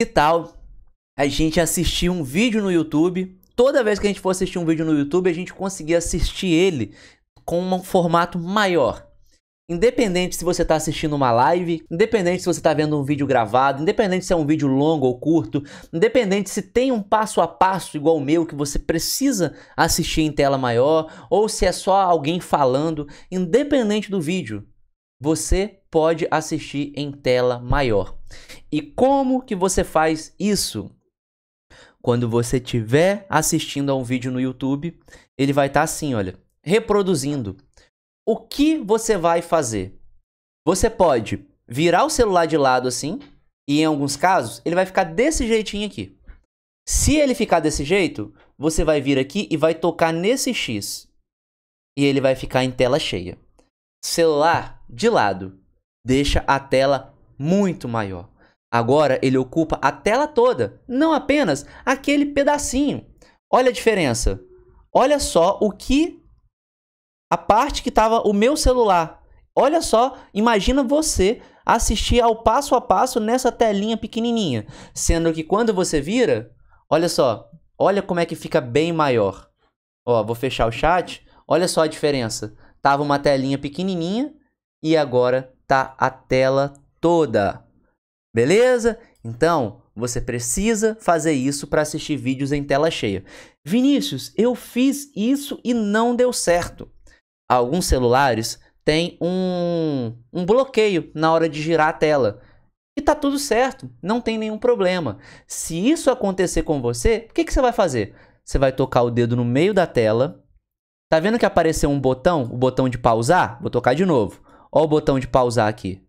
Que tal a gente assistir um vídeo no YouTube? Toda vez que a gente for assistir um vídeo no YouTube, a gente conseguir assistir ele com um formato maior. Independente se você está assistindo uma live, independente se você está vendo um vídeo gravado, independente se é um vídeo longo ou curto, independente se tem um passo a passo igual o meu que você precisa assistir em tela maior, ou se é só alguém falando, independente do vídeo, você pode assistir em tela maior. E como que você faz isso? Quando você estiver assistindo a um vídeo no YouTube, ele vai estar tá assim, olha, reproduzindo. O que você vai fazer? Você pode virar o celular de lado assim, e em alguns casos ele vai ficar desse jeitinho aqui. Se ele ficar desse jeito, você vai vir aqui e vai tocar nesse X. E ele vai ficar em tela cheia. Celular, de lado. Deixa a tela muito maior. Agora ele ocupa a tela toda, não apenas aquele pedacinho. Olha a diferença. Olha só o que a parte que estava o meu celular. Olha só, imagina você assistir ao passo a passo nessa telinha pequenininha, sendo que quando você vira, olha só, olha como é que fica bem maior. Ó, vou fechar o chat. Olha só a diferença. Tava uma telinha pequenininha e agora tá a tela toda. Beleza? Então, você precisa fazer isso para assistir vídeos em tela cheia. Vinícius, eu fiz isso e não deu certo. Alguns celulares têm um, um bloqueio na hora de girar a tela. E tá tudo certo, não tem nenhum problema. Se isso acontecer com você, o que, que você vai fazer? Você vai tocar o dedo no meio da tela. Tá vendo que apareceu um botão, o botão de pausar? Vou tocar de novo. Ó o botão de pausar aqui.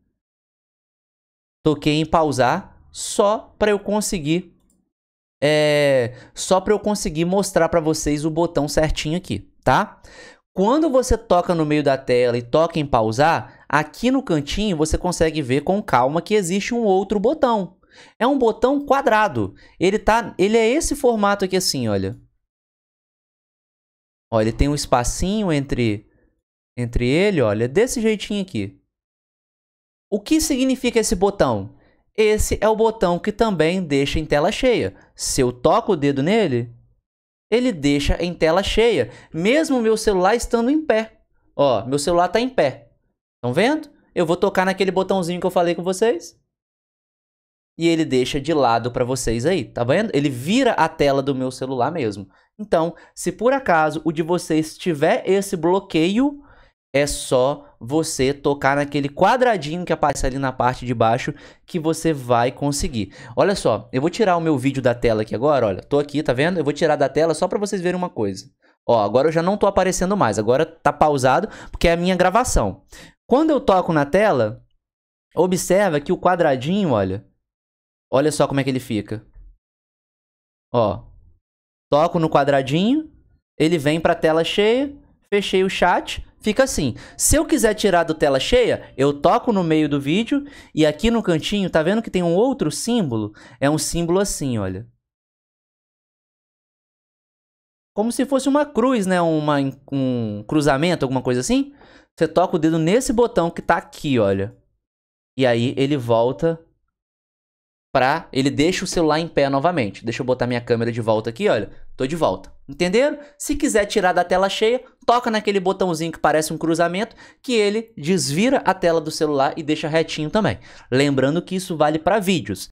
Toquei em pausar só para eu conseguir é, só para eu conseguir mostrar para vocês o botão certinho aqui, tá? Quando você toca no meio da tela e toca em pausar, aqui no cantinho você consegue ver com calma que existe um outro botão. É um botão quadrado. Ele tá, ele é esse formato aqui assim, olha. Olha, ele tem um espacinho entre entre ele, olha, desse jeitinho aqui. O que significa esse botão? Esse é o botão que também deixa em tela cheia. Se eu toco o dedo nele, ele deixa em tela cheia, mesmo meu celular estando em pé. Ó, meu celular está em pé. Estão vendo? Eu vou tocar naquele botãozinho que eu falei com vocês. E ele deixa de lado para vocês aí, tá vendo? Ele vira a tela do meu celular mesmo. Então, se por acaso o de vocês tiver esse bloqueio, é só você tocar naquele quadradinho que aparece ali na parte de baixo que você vai conseguir. Olha só, eu vou tirar o meu vídeo da tela aqui agora, olha, tô aqui, tá vendo? Eu vou tirar da tela só para vocês verem uma coisa. Ó, agora eu já não tô aparecendo mais, agora tá pausado porque é a minha gravação. Quando eu toco na tela, observa que o quadradinho, olha, olha só como é que ele fica. Ó, toco no quadradinho, ele vem para tela cheia, fechei o chat, fica assim. Se eu quiser tirar do tela cheia, eu toco no meio do vídeo e aqui no cantinho, tá vendo que tem um outro símbolo? É um símbolo assim, olha. Como se fosse uma cruz, né? Uma, um cruzamento, alguma coisa assim. Você toca o dedo nesse botão que tá aqui, olha. E aí ele volta pra. Ele deixa o celular em pé novamente. Deixa eu botar minha câmera de volta aqui, olha. Tô de volta. Entenderam? Se quiser tirar da tela cheia, toca naquele botãozinho que parece um cruzamento, que ele desvira a tela do celular e deixa retinho também. Lembrando que isso vale para vídeos.